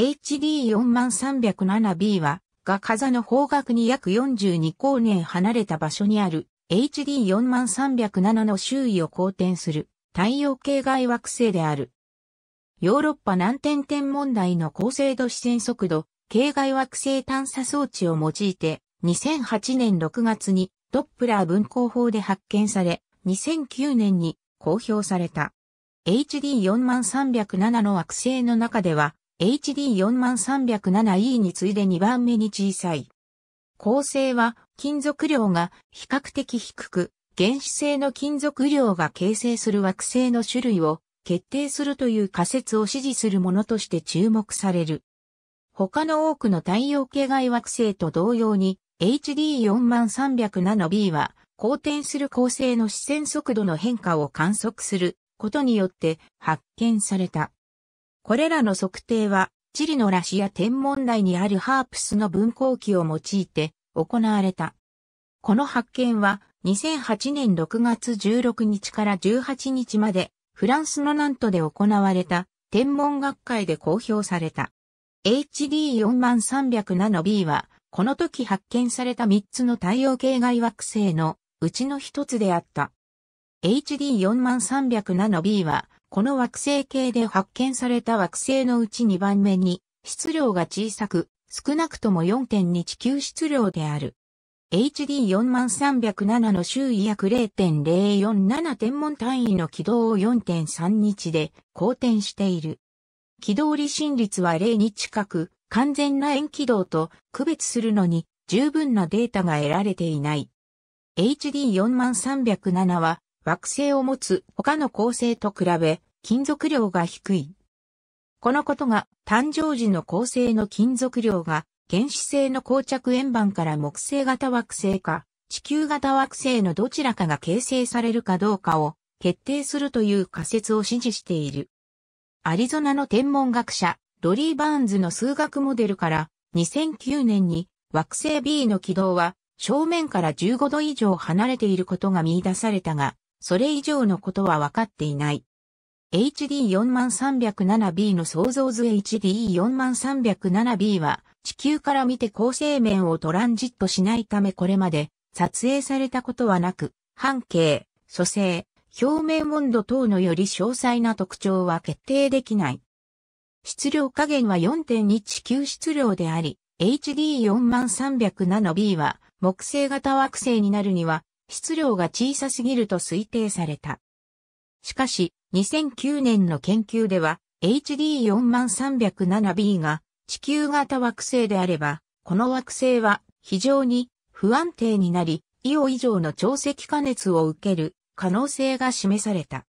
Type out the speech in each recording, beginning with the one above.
h d 4 3 0 7 b は、が風の方角に約42光年離れた場所にある h d 4 3 0 7の周囲を公転する太陽系外惑星である。ヨーロッパ南天天問題の高精度視線速度、系外惑星探査装置を用いて、2008年6月にドップラー分光法で発見され、2009年に公表された。h d 4 3 0 7の惑星の中では、HD4307E に次いで2番目に小さい。構成は金属量が比較的低く、原子性の金属量が形成する惑星の種類を決定するという仮説を支持するものとして注目される。他の多くの太陽系外惑星と同様に HD4307B は公転する構成の視線速度の変化を観測することによって発見された。これらの測定は、チリのラシア天文台にあるハープスの分光器を用いて行われた。この発見は2008年6月16日から18日までフランスのナントで行われた天文学会で公表された。HD43007b はこの時発見された3つの太陽系外惑星のうちの1つであった。HD43007b はこの惑星系で発見された惑星のうち2番目に質量が小さく、少なくとも4.2地球質量である。h d 4 3 0 7の周囲約0.047天文単位の軌道を4.3日で公転している。軌道離心率は0に近く、完全な円軌道と区別するのに十分なデータが得られていない。h d 4 3 0 7は惑星を持つ他の恒星と比べ、金属量が低い。このことが誕生時の恒星の金属量が原始性の膠着円盤から木星型惑星か地球型惑星のどちらかが形成されるかどうかを決定するという仮説を支持している。アリゾナの天文学者ロリー・バーンズの数学モデルから2009年に惑星 B の軌道は正面から15度以上離れていることが見出されたが、それ以上のことは分かっていない。HD4307B の想像図 HD4307B は地球から見て構成面をトランジットしないためこれまで撮影されたことはなく、半径、組成、表面温度等のより詳細な特徴は決定できない。質量加減は4.2地球質量であり、HD43307B は木星型惑星になるには質量が小さすぎると推定された。しかし、2009年の研究では、h d 4 3 0 7 b が地球型惑星であれば、この惑星は非常に不安定になり、イオ以上の潮汐加熱を受ける可能性が示された。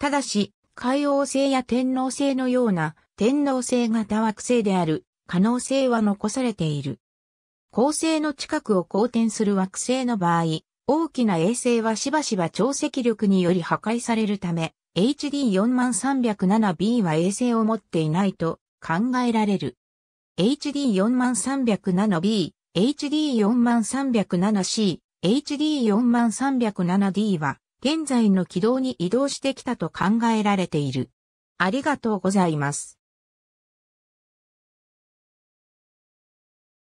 ただし、海王星や天王星のような天王星型惑星である可能性は残されている。恒星の近くを公転する惑星の場合、大きな衛星はしばしば潮汐力により破壊されるため、h d 4 3 0 7 b は衛星を持っていないと考えられる。h d 4 3 0 7 b h d 4 3 0 7 c h d 4 3 0 7 d は現在の軌道に移動してきたと考えられている。ありがとうございます。